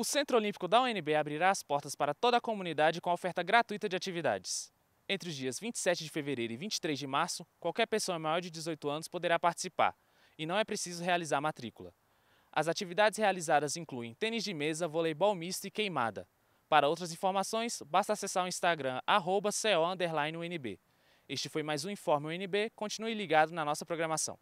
O Centro Olímpico da UNB abrirá as portas para toda a comunidade com oferta gratuita de atividades. Entre os dias 27 de fevereiro e 23 de março, qualquer pessoa maior de 18 anos poderá participar, e não é preciso realizar matrícula. As atividades realizadas incluem tênis de mesa, voleibol misto e queimada. Para outras informações, basta acessar o Instagram co_unb. Este foi mais um Informe UNB, continue ligado na nossa programação.